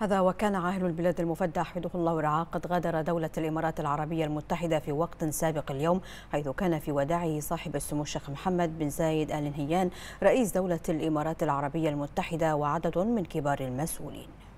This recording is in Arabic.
هذا وكان عاهل البلاد المفدى حفظه الله ورعاه قد غادر دولة الإمارات العربية المتحدة في وقت سابق اليوم حيث كان في وداعه صاحب السمو الشيخ محمد بن زايد آل نهيان رئيس دولة الإمارات العربية المتحدة وعدد من كبار المسؤولين